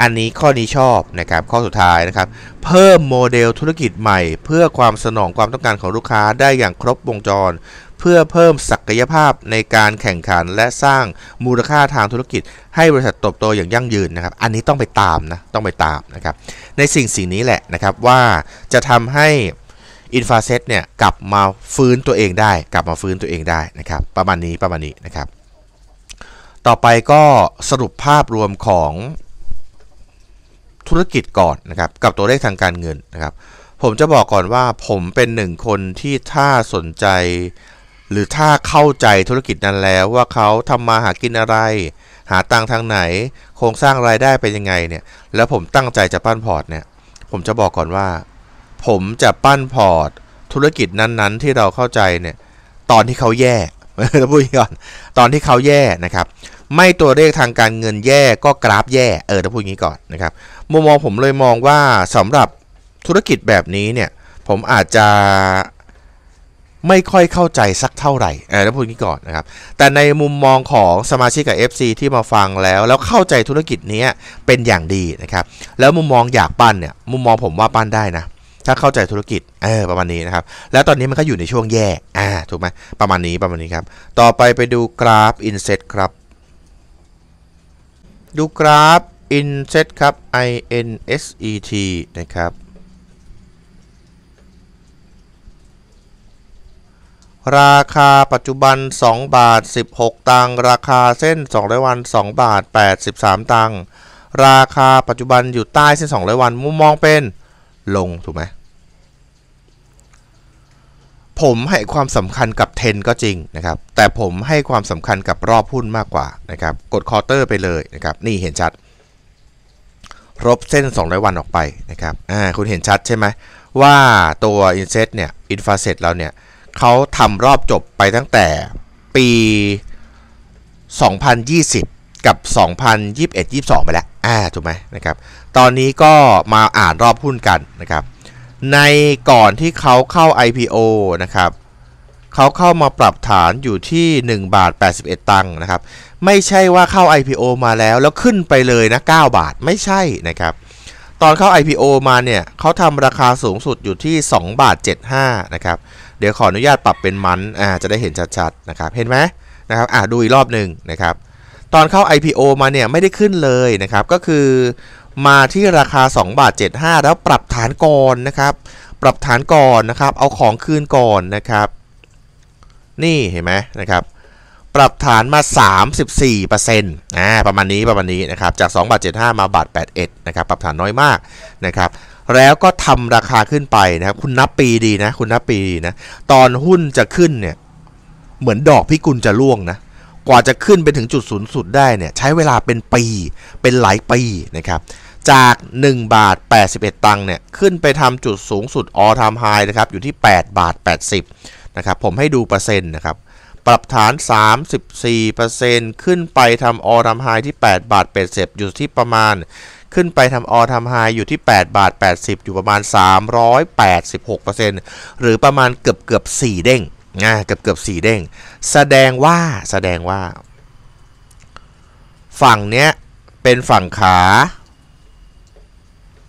อันนี้ข้อนี้ชอบนะครับข้อสุดท้ายนะครับ เพิ่มโมเดลธุรกิจใหม่ เพื่อความสนองความต้องการของลูกค้าได้อย่างครบวงจรเพื่อเพิ่มศักยภาพในการแข่งขันและสร้างมูลค่าทางธุรกิจ ให้บริษัทตบโตอย่างยั่งยืนนะครับ อันนี้ต้องไปตามนะ ต้องไปตามนะครับ ในสิ่งสิ่งนี้แหละนะครับว่าจะทำให้อินฟาเซตเนี่ยกลับมาฟื้นตัวเองได้ กลับมาฟื้นตัวเองได้นะครับ ประมาณนี้ ประมาณนี้นะครับ ต่อไปก็สรุปภาพรวมของธุรกิจก่อนนะครับ กับตัวเลขทางการเงินนะครับ ผมจะบอกก่อนว่าผมเป็นหนึ่งคนที่ถ้าสนใจหรือถ้าเข้าใจธุรกิจนั้นแล้วว่าเขาทำมาหากินอะไร หาตังทางไหน โครงสร้างรายได้เป็นยังไงเนี่ยแล้วผมตั้งใจจะปั้นพอร์ตเนี่ย ผมจะบอกก่อนว่า ผมจะปั้นพอร์ต ธุรกิจนั้นๆ ที่เราเข้าใจเนี่ยตอนที่เขาแย่้รงพูดก่อน ตอนที่เขาแย่นะครับ ไม่ตัวเลขทางการเงินแย่ก็กราฟแย่ เออ้อาพูด่างนี้ก่อนนะครับ มุมมองผมเลยมองว่าสำหรับธุรกิจแบบนี้เนี่ยผมอาจจะไม่ค่อยเข้าใจสักเท่าไหร่อ่าแล้วพูดนี้ก่อนนะครับ แต่ในมุมมองของสมาชิกกับ FC ที่มาฟังแล้ว แล้วเข้าใจธุรกิจนี้เป็นอย่างดีนะครับ แล้วมุมมองอยากปั้นเนี่ยมุมมองผมว่าปั้นได้นะ ถ้าเข้าใจธุรกิจเออประมาณนี้นะครับ แล้วตอนนี้มันก็อยู่ในช่วงแย่อ่าถูกไหมประมาณนี้ประมาณนี้ครับ ต่อไปไปดูกราฟอินเซตครับ ดูกราฟอินเซตครับ I N S E T นะครับราคาปัจจุบัน 2 บาท 16 ตังค์ราคาเส้น 200 วัน2 บาท 83 ตังค์ราคาปัจจุบันอยู่ใต้เส้น200 วันมุมมองเป็นลง ถูกไหมผมให้ความสำคัญกับเทนก็จริงนะครับแต่ผมให้ความสำคัญกับรอบหุ้นมากกว่านะครับกดคอเตอร์ไปเลยนะครับนี่เห็นชัด รบเส้น 200 วันออกไปนะครับอ่าคุณเห็นชัดใช่ไหมว่าตัวอินเซตเนี่ยอินฟาเซตเราเนี่ยเขาทำรอบจบไปตั้งแต่ปี 2020 กับ 2021 22ไปแล้วอ่าถูกไหมนะครับ ตอนนี้ก็มาอ่านรอบหุ้นกันนะครับ ในก่อนที่เขาเข้า IPO นะครับ เขาเข้ามาปรับฐานอยู่ที่ 1 บาท 81 ตังค์นะครับ ไม่ใช่ว่าเข้า IPO มาแล้วแล้วขึ้นไปเลยนะ 9 บาทไม่ใช่นะครับ ตอนเข้า IPO มาเนี่ย เขาทำราคาสูงสุดอยู่ที่2บาท75 นะครับเดี๋ยวขออนุญาตปรับเป็นมัน อ่า จะได้เห็นชัดๆ นะครับ เห็นไหมนะครับ อ่าดูอีกรอบหนึ่งนะครับ ตอนเข้า IPO มาเนี่ย ไม่ได้ขึ้นเลย นะครับ ก็คือมาที่ราคา 2บาท75 แล้วปรับฐานก่อน นะครับ ปรับฐานก่อน นะครับ เอาของคืนก่อน นะครับ นี่เห็นไหมนะครับ ปรับฐานมา 34%อ่า ประมาณนี้ ประมาณนี้ นะครับ จาก2บาท75 มาบาท 81 นะครับ ปรับฐานน้อยมาก นะครับแล้วก็ทำราคาขึ้นไปนะครับ คุณนับปีดีนะ คุณนับปีดีนะ ตอนหุ้นจะขึ้นเนี่ย เหมือนดอกพิกุลจะล่วงนะ กว่าจะขึ้นไปถึงจุดสูงสุดได้เนี่ย ใช้เวลาเป็นปี เป็นหลายปีนะครับ จาก 1 บาท 81 ตังค์เนี่ย ขึ้นไปทำจุดสูงสุดออทามไฮนะครับ อยู่ที่ 8 บาท 80นะครับ ผมให้ดูเปอร์เซ็นต์นะครับ ปรับฐาน 34%ขึ้นไปทำออรัมไฮที่ 8 บาท8ปดเสบอยู่ที่ประมาณขึ้นไปทำออทำไฮอยู่ที่ 8 บาท 80 อยู่ประมาณ 386%หรือประมาณเกือบเกือบ4เด้งนะเกือบเกือบ4เด้ง แสดงว่า แสดงว่า ฝั่งเนี้ย เป็นฝั่งขา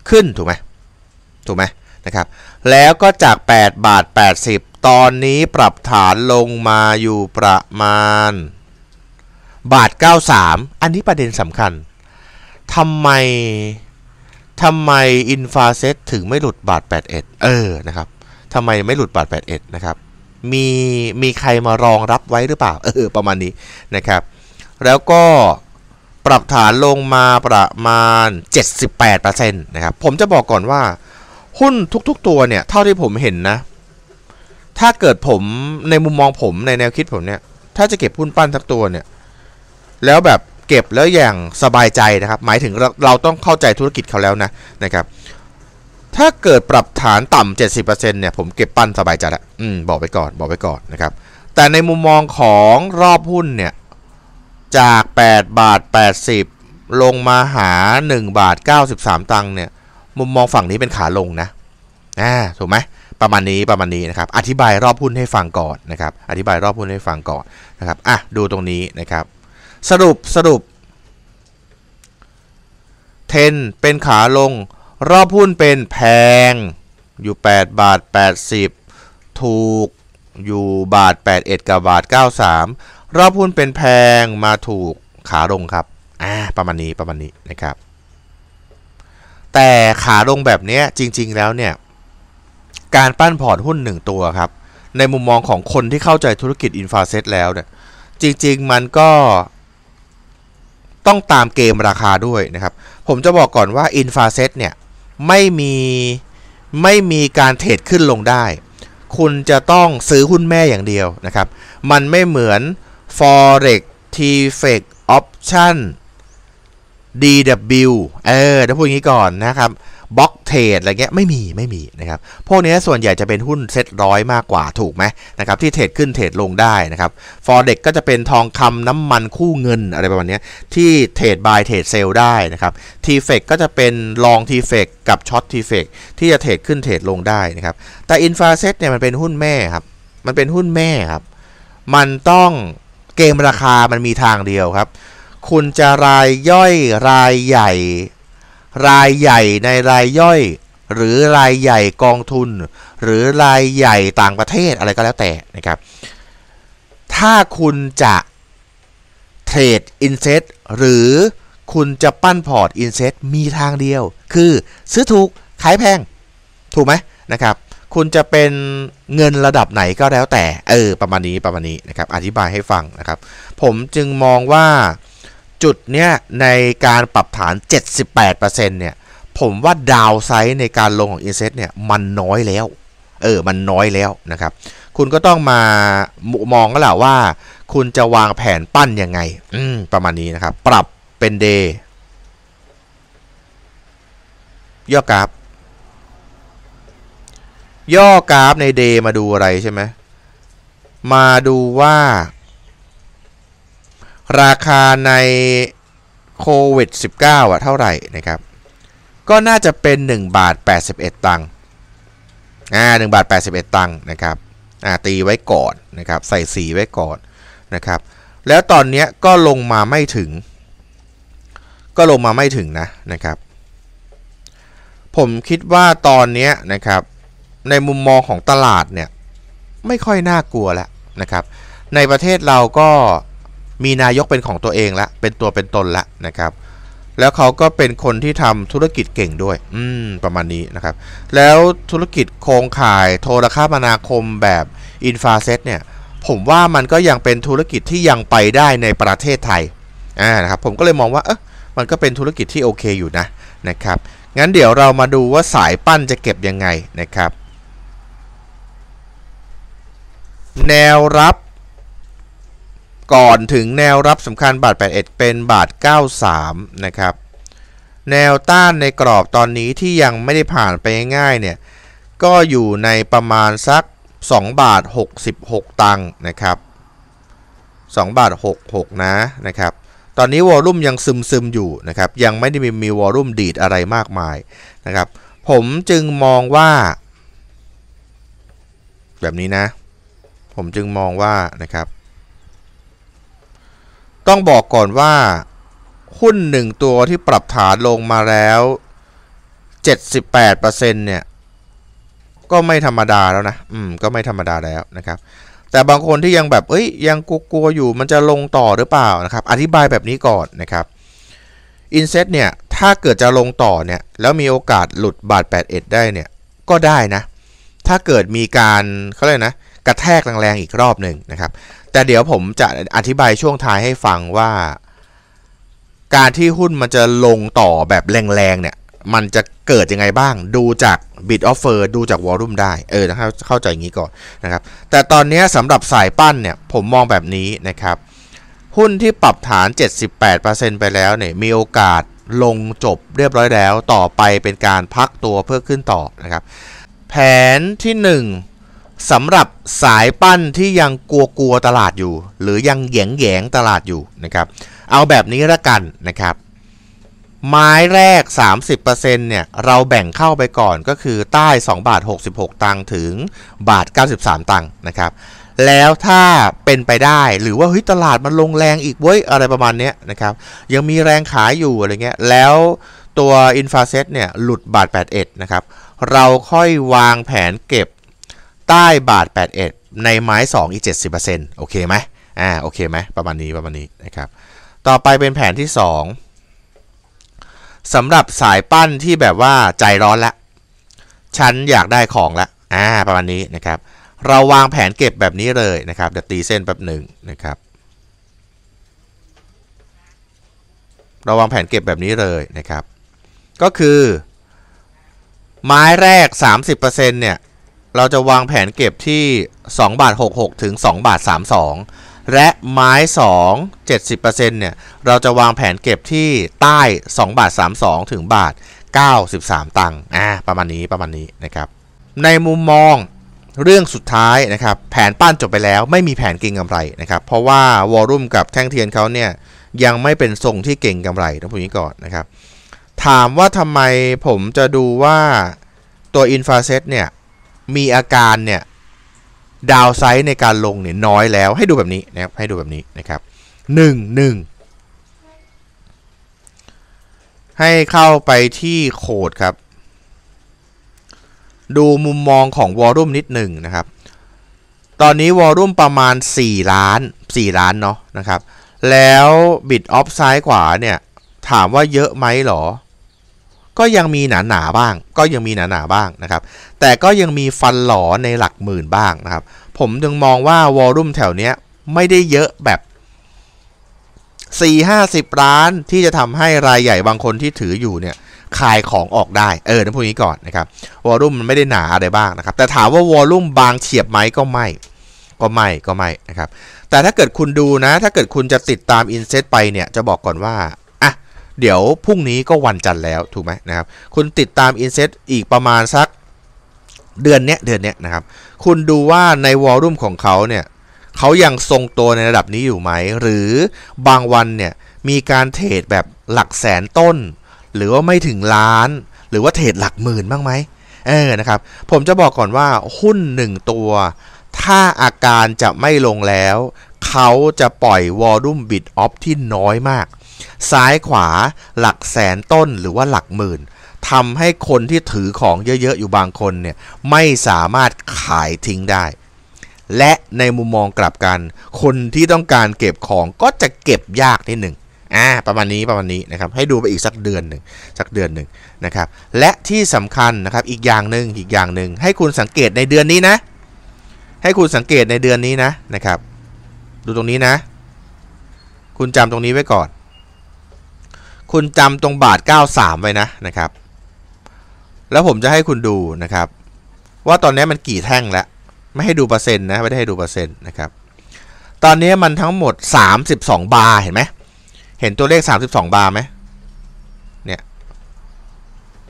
ขึ้น ถูกไหมถูกไหมนะครับ แล้วก็จาก 8 บาท 80 ตอนนี้ปรับฐานลงมาอยู่ประมาณ บาท 93 อันนี้ประเด็นสำคัญทำไมทำไมอินฟาเซต ถึงไม่หลุดบาท81 เออนะครับทำไมไม่หลุดบาท81นะครับมีมีใครมารองรับไว้หรือเปล่าเออประมาณนี้นะครับแล้วก็ปรับฐานลงมาประมาณ 78%นะครับผมจะบอกก่อนว่าหุ้นทุกๆ ตัวเนี่ย เท่าที่ผมเห็นนะ ถ้าเกิดผมในมุมมองผมในแนวคิดผมเนี่ย ถ้าจะเก็บหุ้นปั้นทักตัวเนี่ยแล้วแบบเก็บแล้วอย่างสบายใจนะครับ หมายถึงเราเราต้องเข้าใจธุรกิจเขาแล้วนะนะครับ ถ้าเกิดปรับฐานต่ำ70%เนี่ย ผมเก็บปั้นสบายใจละอืมบอกไปก่อน บอกไปก่อนนะครับ แต่ในมุมมองของรอบหุ้นเนี่ย จาก8บาท80 ลงมาหา1บาท93 ตังค์เนี่ย มุมมองฝั่งนี้เป็นขาลงนะอ่าถูกไหมประมาณนี้ประมาณนี้นะครับ อธิบายรอบหุ้นให้ฟังก่อนนะครับ อธิบายรอบหุ้นให้ฟังก่อนนะครับอ่ะดูตรงนี้นะครับสรุปสรุปเทน เป็นขาลง รอบหุ้นเป็นแพงอยู่ 8 บาท 80 ถูกอยู่บาท 81 กับบาท93 รอบหุ้นเป็นแพงมาถูกขาลงครับอ่าประมาณนี้ ประมาณนี้นะครับ แต่ขาลงแบบนี้จริง ๆ แล้วเนี่ยการปั้นพอร์ตหุ้น1 ตัวครับในมุมมองของคนที่เข้าใจธุรกิจอินฟาเซตแล้วเนี่ยจริง ๆ มันก็ต้องตามเกมราคาด้วยนะครับ ผมจะบอกก่อนว่า i n f a s e t เนี่ย ไม่มี ไม่มีการเทรดขึ้นลงได้ คุณจะต้องซื้อหุ้นแม่อย่างเดียวนะครับ มันไม่เหมือน forex t f e x option DW เออเดี๋ยวพูดอย่างนี้ก่อนนะครับบล็อกเทรดอะไรเงี้ยไม่มีไม่มีนะครับ พวกนี้ส่วนใหญ่จะเป็นหุ้นเซ็ตร้อยมากกว่าถูกไหมนะครับที่เทรดขึ้นเทรดลงได้นะครับฟอร์เด็กก็จะเป็นทองคำน้ำมันคู่เงินอะไรประมาณนี้ที่เทรดบายเทรดเซลได้นะครับทีเฟกก็จะเป็นลองทีเฟกกับช็อตทีเฟกที่จะเทรดขึ้นเทรดลงได้นะครับ แต่อินฟาเซ็ตเนี่ยมันเป็นหุ้นแม่ครับ มันเป็นหุ้นแม่ครับมันต้องเกมราคามันมีทางเดียวครับ คุณจะรายย่อยรายใหญ่รายใหญ่ในรายย่อย หรือรายใหญ่กองทุน หรือรายใหญ่ต่างประเทศอะไรก็แล้วแต่นะครับถ้าคุณจะเทรดอินเซต หรือคุณจะปั้นพอร์ตอินเซต มีทางเดียว คือซื้อถูกขายแพง ถูกไหมนะครับคุณจะเป็นเงินระดับไหนก็แล้วแต่ เออ ประมาณนี้ประมาณนี้นะครับอธิบายให้ฟังนะครับ ผมจึงมองว่าจุดเนี้ยในการปรับฐาน 78%เนี่ย ผมว่า ดาวไซด์ในการลงของ i n s e t เนี่ย มันน้อยแล้วเออมันน้อยแล้วนะครับ คุณก็ต้องมามองก็แหละว่า คุณจะวางแผนปั้นยังไง อืมประมาณนี้นะครับ ปรับเป็นเดย์ย่อกราฟ ย่อกราฟในเดย์มาดูอะไรใช่ไหมมาดูว่าราคาในโควิด -19 อ่ะเท่าไหร่นะครับ ก็น่าจะเป็น1บาท81 ตังค์อ่า1บาท81 ตังค์นะครับอ่าตีไว้ก่อนนะครับใส่สีไว้ก่อนนะครับ แล้วตอนนี้ก็ลงมาไม่ถึง ก็ลงมาไม่ถึงนะนะครับ ผมคิดว่าตอนนี้นะครับในมุมมองของตลาดเนี่ยไม่ค่อยน่ากลัวแล้วนะครับ ในประเทศเราก็มีนายกเป็นของตัวเองละเป็นตัวเป็นตนละนะครับแล้วเขาก็เป็นคนที่ทำธุรกิจเก่งด้วย อืมประมาณนี้นะครับ แล้วธุรกิจโครงข่ายโทรคมนาคมแบบอินฟาเซตเนี่ยผมว่ามันก็ยังเป็นธุรกิจที่ยังไปได้ในประเทศไทยอ่านะครับผมก็เลยมองว่าเอะมันก็เป็นธุรกิจที่โอเคอยู่นะนะครับงั้นเดี๋ยวเรามาดูว่าสายปั้นจะเก็บยังไงนะครับ แนวรับก่อนถึงแนวรับสำคัญบาท 81 เป็นบาท 93 นะครับ แนวต้านในกรอบตอนนี้ที่ยังไม่ได้ผ่านไปง่ายเนี่ยก็อยู่ในประมาณสัก 2 บาท 66 ตังค์นะครับ 2 บาท 66 นะนะครับ ตอนนี้วอลุ่มยังซึมซึมอยู่นะครับ ยังไม่ได้มีมีวอลุ่มดีดอะไรมากมายนะครับ ผมจึงมองว่า แบบนี้นะ ผมจึงมองว่านะครับต้องบอกก่อนว่า หุ้นหนึ่งตัวที่ปรับฐานลงมาแล้ว 78%เนี่ยก็ไม่ธรรมดาแล้วนะ อืม ก็ไม่ธรรมดาแล้วนะครับ แต่บางคนที่ยังแบบเอ้ยยังกลัวๆอยู่มันจะลงต่อหรือเปล่านะครับ อธิบายแบบนี้ก่อนนะครับ อินเซตเนี่ย ถ้าเกิดจะลงต่อเนี่ย แล้วมีโอกาสหลุดบาท81 ได้เนี่ยก็ได้นะ ถ้าเกิดมีการเขาเรียกนะกระแทกแรงๆอีกรอบหนึ่งนะครับแต่เดี๋ยวผมจะอธิบายช่วงท้ายให้ฟังว่า การที่หุ้นมันจะลงต่อแบบแรงๆเนี่ยมันจะเกิดยังไงบ้างดูจาก b i t offer ดูจาก volume ได้ เออเข้าใจอย่างนี้ก่อนนะครับแต่ตอนนี้สำหรับสายปั้นเนี่ยผมมองแบบนี้นะครับ หุ้นที่ปรับฐาน 78%ไปแล้วเนี่ยมีโอกาสลงจบเรียบร้อยแล้ว ต่อไปเป็นการพักตัวเพื่อขึ้นต่อนะครับ แผนที่ 1สำหรับสายปั้นที่ยังกลัวกลัวตลาดอยู่ หรือยังแยงแยงตลาดอยู่นะครับเอาแบบนี้ละกันนะครับ ไม้แรก 30%เนี่ยเราแบ่งเข้าไปก่อนก็คือใต้ 2 บาท 66 ตังถึงบาท 93 ตังนะครับแล้วถ้าเป็นไปได้หรือว่าเฮ้ยตลาดมันลงแรงอีกเว้ยอะไรประมาณนี้นะครับยังมีแรงขายอยู่อะไรเงี้ยแล้วตัวอินฟาเซตเนี่ยหลุดบาท 81นะครับเราค่อยวางแผนเก็บใต้บาท81 ในไม้ 2 อีก 70%โอเคไหมอ่าโอเคไหมประมาณนี้ประมาณนี้นะครับ ต่อไปเป็นแผนที่ 2 สำหรับสายปั้นที่แบบว่าใจร้อนละฉันอยากได้ของละอ่าประมาณนี้นะครับเราวางแผนเก็บแบบนี้เลยนะครับเดี๋ยวตีเส้นแป๊บหนึ่งนะครับเราวางแผนเก็บแบบนี้เลยนะครับก็คือ ไม้แรก 30%เนี่ยเราจะวางแผนเก็บที่2บาท66 ถึง2บาท32 และไม้ 2 70%เนี่ยเราจะวางแผนเก็บที่ใต้2บาท32 ถึงบาท 93 ตังค์อ่าประมาณนี้ประมาณนี้นะครับในมุมมองเรื่องสุดท้ายนะครับแผนปั้นจบไปแล้วไม่มีแผนเก่งกำไรนะครับเพราะว่าวอลุ่มกับแท่งเทียนเขาเนี่ยยังไม่เป็นทรงที่เก่งกำไรต้องพูดนี้ก่อนนะครับถามว่าทำไมผมจะดูว่าตัวอินฟาเซตเนี่ยมีอาการเนี่ย ดาวไซด์ในการลงเนี่ย น้อยแล้วให้ดูแบบนี้ นะครับให้ดูแบบนี้นะครับหนึ่งหนึ่งให้เข้าไปที่โคดครับ ดูมุมมองของวอลลุ่มนิดหนึ่งนะครับ ตอนนี้วอลลุ่มประมาณ 4 ล้าน4ล้านเนาะนะครับ แล้วบิดออฟซ้ายขวาเนี่ย ถามว่าเยอะไหมหรอก็ยังมีหนาหนาบ้าง ก็ยังมีหนาหนาบ้างนะครับ แต่ก็ยังมีฟันหลอในหลักหมื่นบ้างนะครับ ผมจึงมองว่าวอลลุ่มแถวเนี้ยไม่ได้เยอะแบบ 4 5 0ห้านที่จะทำให้รายใหญ่บางคนที่ถืออยู่เนี่ยขายของออกได้เออทั้นพูกนี้ก่อนนะครับวอลลุ่มมันไม่ได้หนาอะไรบ้างนะครับ แต่ถามว่าวอลลุ่มบางเฉียบไหมก็ไม่ก็ไม่ก็ไม่นะครับแต่ถ้าเกิดคุณดูนะ ถ้าเกิดคุณจะติดตามอินเซตไปเนี่ยจะบอกก่อนว่าเดี๋ยวพรุ่งนี้ก็วันจันทร์แล้ว ถูกไหมนะครับ คุณติดตามอินเซตอีกประมาณสักเดือนเนี้ยเดือนเนี้ยนะครับคุณดูว่าในวอลลุ่มของเขาเนี่ยเขายังทรงตัวในระดับนี้อยู่ไหม หรือบางวันเนี่ย มีการเทรดแบบหลักแสนต้น หรือว่าไม่ถึงล้าน หรือว่าเทรดหลักหมื่นบ้างไหมเออนะครับ ผมจะบอกก่อนว่าหุ้นหนึ่งตัว ถ้าอาการจะไม่ลงแล้วเขาจะปล่อยวอลลุ่มบิดออฟที่น้อยมากซ้ายขวาหลักแสนต้นหรือว่าหลักหมื่นทำให้คนที่ถือของเยอะๆ อยู่บางคนเนี่ยไม่สามารถขายทิ้งได้ และในมุมมองกลับกัน คนที่ต้องการเก็บของก็จะเก็บยากนิดหนึ่งอ่าประมาณนี้ประมาณนี้นะครับให้ดูไปอีกสักเดือนหนึ่งสักเดือนหนึ่งนะครับและที่สำคัญนะครับอีกอย่างหนึ่งอีกอย่างหนึ่งให้คุณสังเกตในเดือนนี้นะให้คุณสังเกตในเดือนนี้นะนะครับ ดูตรงนี้นะคุณจำตรงนี้ไว้ก่อนคุณจำตรงบาท 93 ไว้นะ นะครับ แล้วผมจะให้คุณดู นะครับ ว่าตอนนี้มันกี่แท่งแล้วไม่ให้ดูเปอร์เซ็นต์นะไม่ได้ให้ดูเปอร์เซ็นต์นะครับตอนนี้มันทั้งหมด 32 บาร์เห็นไหมเห็นตัวเลข 32 บาร์ไหมเนี่ย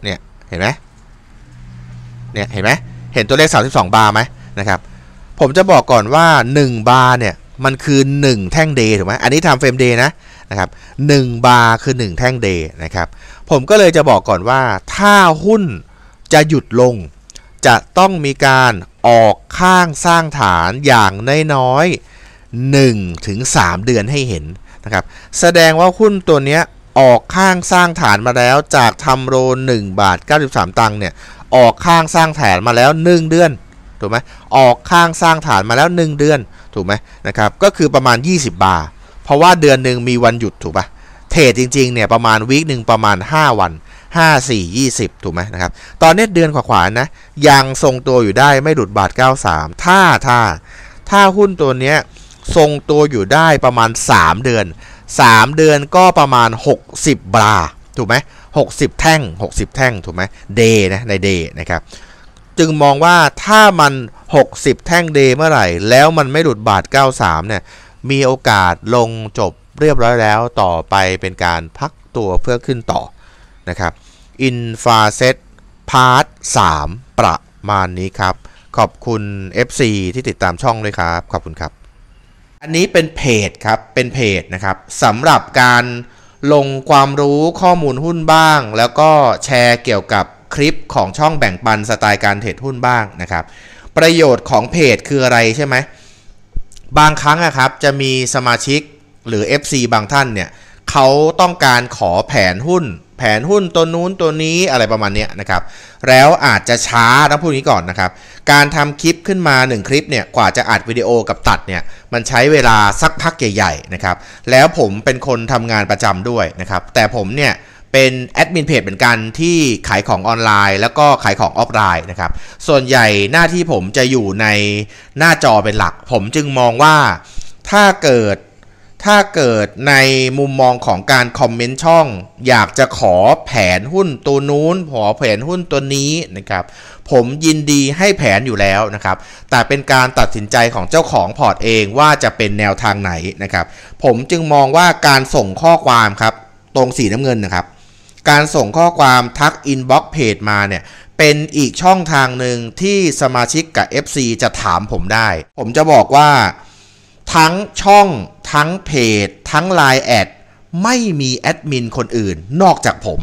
เนี่ยเห็นไหมเนี่ยเห็นไหมเห็นตัวเลข 32 บาร์ไหมนะครับผมจะบอกก่อนว่า1บาร์เนี่ยมันคือ1แท่งเดย์ถูกไหมอันนี้ทำเฟรมเดย์นะนะครับ1บาร์คือ 1 แท่งเดย์นะครับผมก็เลยจะบอกก่อนว่า ถ้าหุ้นจะหยุดลง จะต้องมีการออกข้างสร้างฐานอย่างน้อย1ถึง3เดือนให้เห็นนะครับแสดงว่าหุ้นตัวนี้ออกข้างสร้างฐานมาแล้วจากทำโล1บาท93 ตังค์เนี่ยออกข้างสร้างฐานมาแล้ว 1 เดือนถูกไหมออกข้างสร้างฐานมาแล้ว1เดือนถูกไหมนะครับก็คือประมาณ 20 บาทเพราะว่าเดือนหนึ่งมีวันหยุดถูกปะเทรดจริงๆเนี่ยประมาณวีคหนึ่งประมาณ5 วัน 5 4 20ถูกไหมนะครับตอนนี้เดือนขวาๆนะยังทรงตัวอยู่ได้ไม่หลุดบาท 93 ถ้าถ้า ถ้าหุ้นตัวเนี้ยทรงตัวอยู่ได้ประมาณ 3 เดือน 3 เดือนก็ประมาณ 60บาถูกไหม60 แท่ง 60 แท่งถูกไหมเดย์นะในเดย์นะครับจึงมองว่าถ้ามัน 60 แท่งเดย์เมื่อไหร่ แล้วมันไม่หลุดบาท 93เนี่ยมีโอกาสลงจบเรียบร้อยแล้วต่อไปเป็นการพักตัวเพื่อขึ้นต่อนะครับอินฟาเซตพาร์ท3ประมาณนี้ครับ ขอบคุณ FC ที่ติดตามช่องด้วยครับขอบคุณครับ อันนี้เป็นเพจครับเป็นเพจนะครับสำหรับการลงความรู้ข้อมูลหุ้นบ้าง แล้วก็แชร์เกี่ยวกับคลิปของช่องแบ่งปันสไตล์การเทรดหุ้นบ้างนะครับ ประโยชน์ของเพจคืออะไรใช่ไหมเบางครั้งนะครับจะมีสมาชิกหรือ FC บางท่านเนี่ยเขาต้องการขอแผนหุ้น แผนหุ้นตัวนู้นตัวนี้อะไรประมาณนี้นะครับแล้วอาจจะช้าต้องพูดนี้ก่อนนะครับ การทำคลิปขึ้นมา 1 คลิปเนี่ยกว่าจะอัดวิดีโอกับตัดเนี่ยมันใช้เวลาสักพักใหญ่ๆนะครับ แล้วผมเป็นคนทำงานประจำด้วยนะครับแต่ผมเนี่ยเป็นแอดมินเพจเหมือนกันที่ขายของออนไลน์ แล้วก็ขายของออฟไลน์นะครับ ส่วนใหญ่หน้าที่ผมจะอยู่ในหน้าจอเป็นหลัก ผมจึงมองว่าถ้าเกิดถ้าเกิดในมุมมองของการคอมเมนต์ช่อง อยากจะขอแผนหุ้น ตัวนู้นขอแผนหุ้นตัวนี้นะครับผมยินดีให้แผนอยู่แล้วนะครับ แต่เป็นการตัดสินใจของเจ้าของพอร์ตเองว่าจะเป็นแนวทางไหนนะครับ ผมจึงมองว่าการส่งข้อความ ครับตรงสีน้ำเงินนะครับการส่งข้อความทักอินบ็อกเพจมาเนี่ยเป็นอีกช่องทางหนึ่งที่สมาชิกกับ FC จะถามผมได้ ผมจะบอกว่า ทั้งช่องทั้งเพจทั้ง l ล n e แอดไม่มีแอดมินคนอื่น นอกจากผม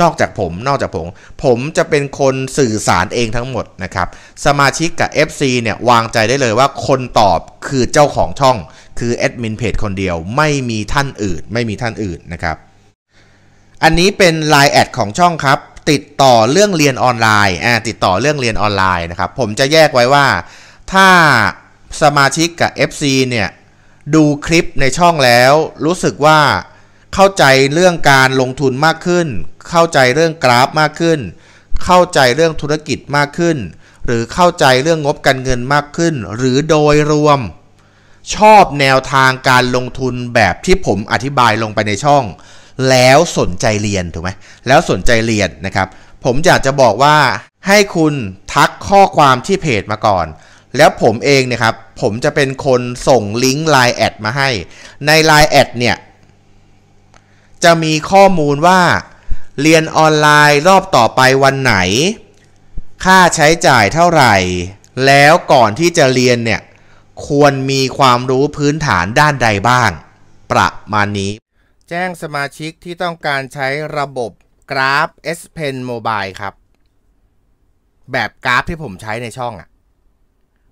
นอกจากผมนอกจากผม ผมจะเป็นคนสื่อสารเองทั้งหมดนะครับสมาชิกกับ FC เนี่ยวางใจได้เลยว่าคนตอบคือเจ้าของช่องคือแอดมินเพจคนเดียว ไม่มีท่านอื่น ไม่มีท่านอื่นนะครับอันนี้เป็น l ล n e แอดของช่องครับติดต่อเรื่องเรียนออนไลน์อ่าติดต่อเรื่องเรียนออนไลน์นะครับผมจะแยกไว้ว่า ถ้าสมาชิกกับ FC เนี่ยดูคลิปในช่องแล้วรู้สึกว่าเข้าใจเรื่องการลงทุนมากขึ้น เข้าใจเรื่องกราฟมากขึ้น เข้าใจเรื่องธุรกิจมากขึ้น หรือเข้าใจเรื่องงบการเงินมากขึ้น หรือโดยรวม ชอบแนวทางการลงทุนแบบที่ผมอธิบายลงไปในช่องแล้วสนใจเรียนถูกไหม แล้วสนใจเรียนนะครับ ผมอยากจะบอกว่า ให้คุณทักข้อความที่เพจมาก่อน แล้วผมเองเนี่ยครับ ผมจะเป็นคนส่งลิงก์ Line แอดมาให้ ใน Line แอดเนี่ยจะมีข้อมูลว่าเรียนออนไลน์รอบต่อไปวันไหน ค่าใช้จ่ายเท่าไหร่ แล้วก่อนที่จะเรียนเนี่ยควรมีความรู้พื้นฐานด้านใดบ้าง ประมาณนี้แจ้งสมาชิกที่ต้องการใช้ระบบกราฟ S Pen Mobile ครับ แบบกราฟที่ผมใช้ในช่องอะ่ะ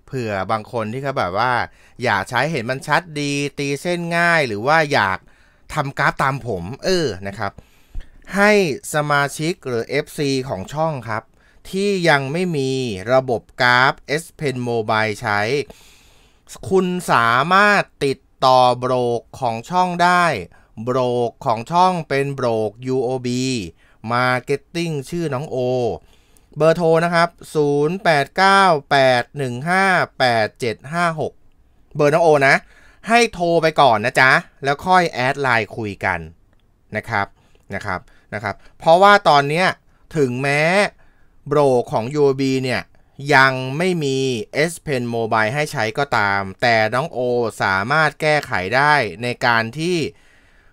เผื่อบางคนที่เขาแบบว่า อยากใช้เห็นมันชัดดีตีเส้นง่าย หรือว่าอยากทำกราฟตามผม เออนะครับ ให้สมาชิกหรือ FC ของช่องครับ ที่ยังไม่มีระบบกราฟ S Pen Mobile ใช้ คุณสามารถติดต่อโบรกของช่องได้โบรกของช่องเป็นโบรก UOB Marketing ชื่อน้องโอ เบอร์โทรนะครับ 0898158756 เบอร์น้องโอนะ ให้โทรไปก่อนนะจ๊ะ แล้วค่อยแอดไลน์คุยกันนะครับ นะครับ นะครับ เพราะว่าตอนนี้ถึงแม้โบรกของ UOB เนี่ยยังไม่มี S Pen Mobile ให้ใช้ก็ตาม แต่น้องโอสามารถแก้ไขได้ในการที่